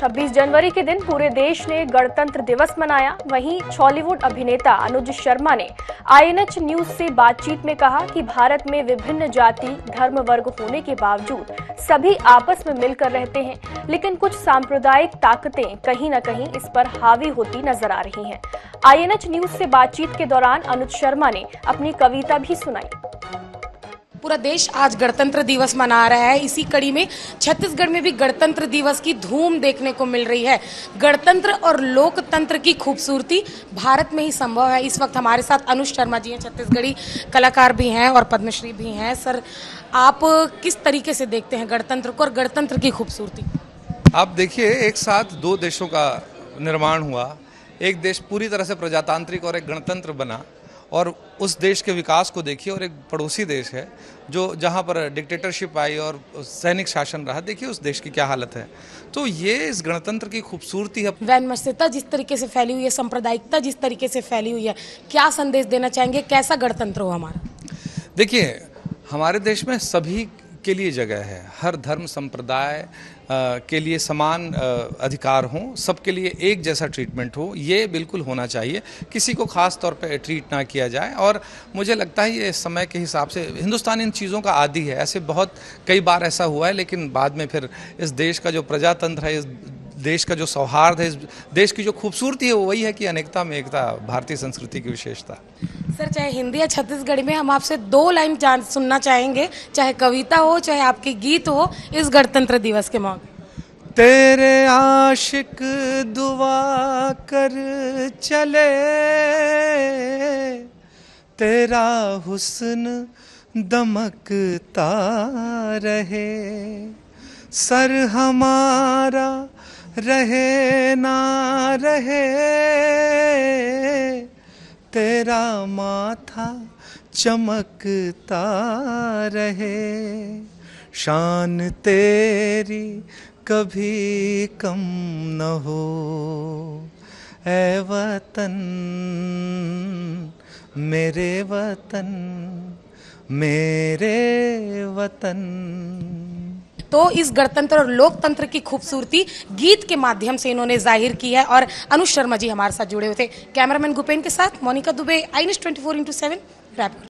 26 जनवरी के दिन पूरे देश ने गणतंत्र दिवस मनाया वहीं छॉलीवुड अभिनेता अनुज शर्मा ने आईएनएच न्यूज से बातचीत में कहा कि भारत में विभिन्न जाति धर्म वर्ग होने के बावजूद सभी आपस में मिलकर रहते हैं लेकिन कुछ सांप्रदायिक ताकतें कहीं न कहीं इस पर हावी होती नजर आ रही हैं। आईएनएच न्यूज से बातचीत के दौरान अनुज शर्मा ने अपनी कविता भी सुनाई पूरा देश आज गणतंत्र दिवस मना रहा है इसी कड़ी में छत्तीसगढ़ में भी गणतंत्र दिवस की धूम देखने को मिल रही है गणतंत्र और लोकतंत्र की खूबसूरती भारत में ही संभव है इस वक्त हमारे साथ अनुज शर्मा जी हैं छत्तीसगढ़ी कलाकार भी हैं और पद्मश्री भी हैं सर आप किस तरीके से देखते हैं गणतंत्र को और गणतंत्र की खूबसूरती आप देखिए एक साथ दो देशों का निर्माण हुआ एक देश पूरी तरह से प्रजातांत्रिक और एक गणतंत्र बना और उस देश के विकास को देखिए और एक पड़ोसी देश है जो जहाँ पर डिक्टेटरशिप आई और सैनिक शासन रहा देखिए उस देश की क्या हालत है तो ये इस गणतंत्र की खूबसूरती है वैन मस्यता जिस तरीके से फैली हुई है सांप्रदायिकता जिस तरीके से फैली हुई है क्या संदेश देना चाहेंगे कैसा गणतंत्र हो हमारा देखिए हमारे देश में सभी के लिए जगह है हर धर्म संप्रदाय के लिए समान अधिकार हों सबके लिए एक जैसा ट्रीटमेंट हो ये बिल्कुल होना चाहिए किसी को ख़ास तौर पे ट्रीट ना किया जाए और मुझे लगता है ये समय के हिसाब से हिंदुस्तान इन चीज़ों का आदि है ऐसे बहुत कई बार ऐसा हुआ है लेकिन बाद में फिर इस देश का जो प्रजातंत्र है इस देश का जो सौहार्द है इस देश की जो खूबसूरती है वो वही है कि अनेकता में एकता भारतीय संस्कृति की विशेषता सर चाहे हिंदी या छत्तीसगढ़ी में हम आपसे दो लाइन जान सुनना चाहेंगे चाहे कविता हो चाहे आपके गीत हो इस गणतंत्र दिवस के मौके तेरे आशिक दुआ कर चले तेरा हुसन दमकता रहे सर हमारा रहे ना रहे तेरा माथा चमकता रहे शान तेरी कभी कम न हो ए वतन मेरे वतन मेरे वतन तो इस गणतंत्र और लोकतंत्र की खूबसूरती गीत के माध्यम से इन्होंने जाहिर की है और अनुज शर्मा जी हमारे साथ जुड़े हुए थे कैमरामैन गुपेन के साथ Monika Dubey I news twenty four into seven